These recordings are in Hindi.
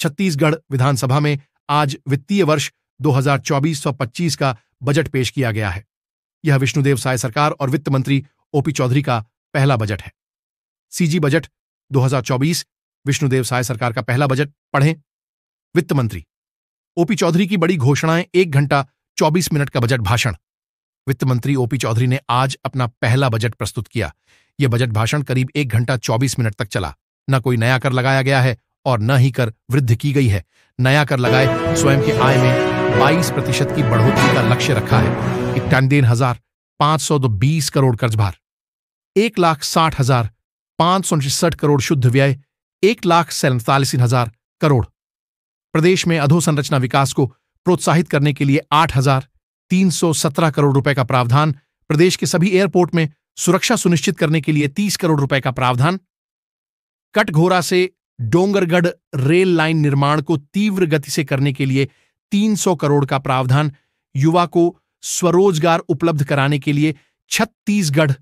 छत्तीसगढ़ विधानसभा में आज वित्तीय वर्ष 2024-25 का बजट पेश किया गया है यह विष्णुदेव साय सरकार और वित्त मंत्री ओपी चौधरी का पहला बजट है सीजी बजट 2024 विष्णुदेव साय सरकार का पहला बजट पढ़ें वित्त मंत्री ओपी चौधरी की बड़ी घोषणाएं एक घंटा 24 मिनट का बजट भाषण वित्त मंत्री ओपी चौधरी ने आज अपना पहला बजट प्रस्तुत किया यह बजट भाषण करीब एक घंटा 24 मिनट तक चला न कोई नया कर लगाया गया है और न ही कर वृद्धि की गई है नया कर लगाए स्वयं के आय में 22 प्रतिशत की बढ़ोतरी का लक्ष्य रखा है इक्यानवे हजार पांच सौ बीस करोड़ कर्ज भार एक लाख साठ हजार पांच सौ उनसठ करोड़ शुद्ध व्यय एक लाख सैतालीस हजार करोड़ प्रदेश में अधोसंरचना विकास को प्रोत्साहित करने के लिए आठ हजार तीन सौ सत्रह करोड़ रुपए का प्रावधान प्रदेश के सभी एयरपोर्ट में सुरक्षा सुनिश्चित करने के लिए तीस करोड़ रुपए का प्रावधान कटघोरा से डोंगरगढ़ रेल लाइन निर्माण को तीव्र गति से करने के लिए 300 करोड़ का प्रावधान युवा को स्वरोजगार उपलब्ध कराने के लिए छत्तीसगढ़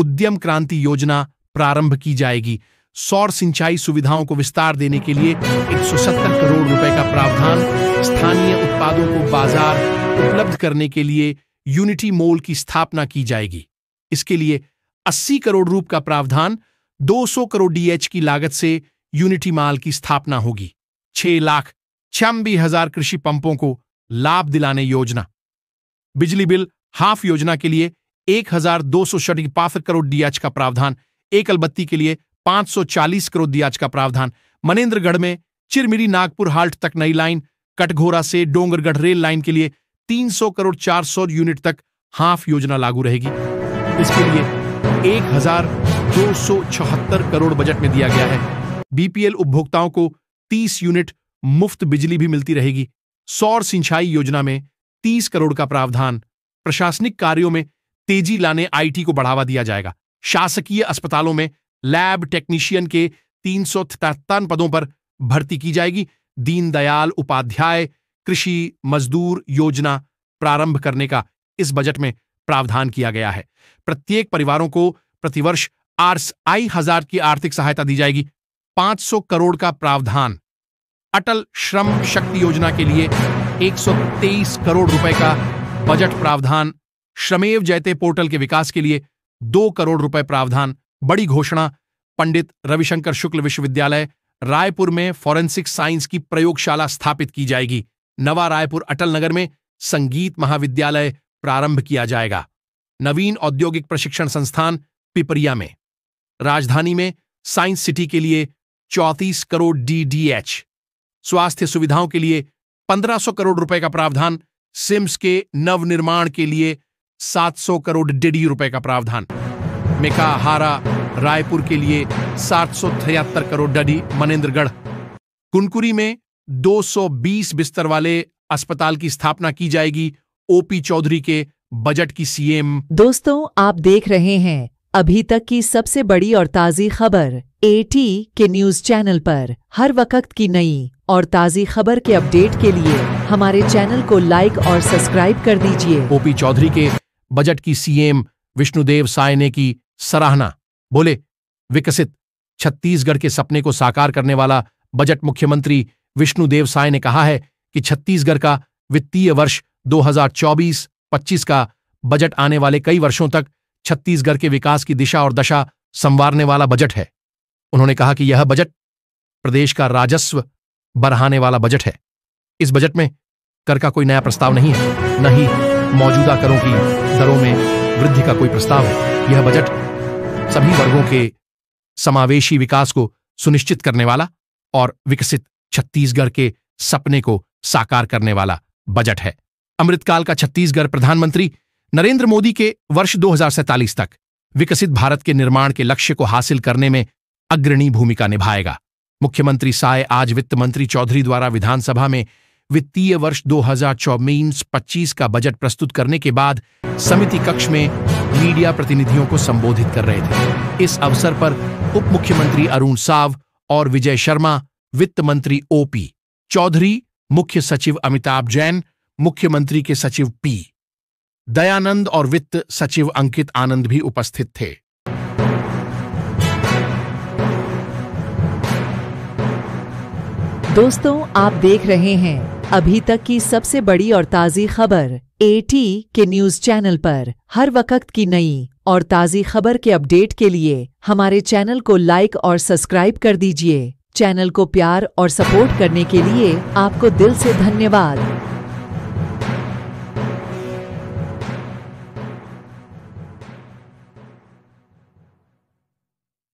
उद्यम क्रांति योजना प्रारंभ की जाएगी सौर सिंचाई सुविधाओं को विस्तार देने के लिए 170 करोड़ रुपए का प्रावधान स्थानीय उत्पादों को बाजार उपलब्ध करने के लिए यूनिटी मोल की स्थापना की जाएगी इसके लिए 80 करोड़ रूप का प्रावधान 200 करोड़ डीएच की लागत से यूनिटी माल की स्थापना होगी छह लाख छियानबे हजार कृषि पंपों को लाभ दिलाने योजना बिजली बिल हाफ योजना के लिए एक हजार दो सौ करोड़ डीएच का प्रावधान एकल बत्ती के लिए 540 करोड़ डीएच का प्रावधान मनेन्द्रगढ़ में चिरमिरी नागपुर हाल्ट तक नई लाइन कटघोरा से डोंगरगढ़ रेल लाइन के लिए 300 करोड़ 400 यूनिट तक हाफ योजना लागू रहेगी इसके लिए एक करोड़ बजट में दिया गया है बीपीएल उपभोक्ताओं को 30 यूनिट मुफ्त बिजली भी मिलती रहेगी सौर सिंचाई योजना में 30 करोड़ का प्रावधान प्रशासनिक कार्यों में तेजी लाने आईटी को बढ़ावा दिया जाएगा शासकीय अस्पतालों में लैब टेक्नीशियन के तीन पदों पर भर्ती की जाएगी दीनदयाल उपाध्याय कृषि मजदूर योजना प्रारंभ करने का इस बजट में प्रावधान किया गया है प्रत्येक परिवारों को प्रतिवर्ष आर्स आई हजार की आर्थिक सहायता दी जाएगी 500 करोड़ का प्रावधान अटल श्रम शक्ति योजना के लिए 123 करोड़ रुपए का बजट प्रावधान श्रमेव जयते पोर्टल के विकास के लिए दो करोड़ रुपए प्रावधान बड़ी घोषणा पंडित रविशंकर शुक्ल विश्वविद्यालय रायपुर में फॉरेंसिक साइंस की प्रयोगशाला स्थापित की जाएगी नवा रायपुर अटल नगर में संगीत महाविद्यालय प्रारंभ किया जाएगा नवीन औद्योगिक प्रशिक्षण संस्थान पिपरिया में राजधानी में साइंस सिटी के लिए चौंतीस करोड़ डीडीएच स्वास्थ्य सुविधाओं के लिए 1500 करोड़ रुपए का प्रावधान सिम्स के नवनिर्माण के लिए 700 करोड़ डीडी रुपए का प्रावधान मेकाहारा रायपुर के लिए सात करोड़ डडी मनेन्द्रगढ़ कुनकुरी में 220 बिस्तर वाले अस्पताल की स्थापना की जाएगी ओपी चौधरी के बजट की सीएम दोस्तों आप देख रहे हैं अभी तक की सबसे बड़ी और ताज़ी खबर एटी के न्यूज चैनल पर हर वक्त की नई और ताज़ी खबर के अपडेट के लिए हमारे चैनल को लाइक और सब्सक्राइब कर दीजिए ओपी चौधरी के बजट की सीएम विष्णुदेव साय ने की सराहना बोले विकसित छत्तीसगढ़ के सपने को साकार करने वाला बजट मुख्यमंत्री विष्णुदेव साय ने कहा है कि छत्तीसगढ़ का वित्तीय वर्ष 2024-25 का बजट आने वाले कई वर्षों तक छत्तीसगढ़ के विकास की दिशा और दशा संवारने वाला बजट है उन्होंने कहा कि यह बजट प्रदेश का राजस्व बढ़ाने वाला बजट है इस बजट में कर का कोई नया प्रस्ताव नहीं है न ही मौजूदा करों की दरों में वृद्धि का कोई प्रस्ताव है यह बजट सभी वर्गों के समावेशी विकास को सुनिश्चित करने वाला और विकसित छत्तीसगढ़ के सपने को साकार करने वाला बजट है अमृतकाल का छत्तीसगढ़ प्रधानमंत्री नरेंद्र मोदी के वर्ष दो तक विकसित भारत के निर्माण के लक्ष्य को हासिल करने में अग्रणी भूमिका निभाएगा मुख्यमंत्री साय आज वित्त मंत्री चौधरी द्वारा विधानसभा में वित्तीय वर्ष 2024-25 का बजट प्रस्तुत करने के बाद समिति कक्ष में मीडिया प्रतिनिधियों को संबोधित कर रहे थे इस अवसर पर उप मुख्यमंत्री अरुण साव और विजय शर्मा वित्त मंत्री ओपी चौधरी मुख्य सचिव अमिताभ जैन मुख्यमंत्री के सचिव पी दयानंद और वित्त सचिव अंकित आनंद भी उपस्थित थे दोस्तों आप देख रहे हैं अभी तक की सबसे बड़ी और ताज़ी खबर एटी के न्यूज चैनल पर हर वक्त की नई और ताज़ी खबर के अपडेट के लिए हमारे चैनल को लाइक और सब्सक्राइब कर दीजिए चैनल को प्यार और सपोर्ट करने के लिए आपको दिल से धन्यवाद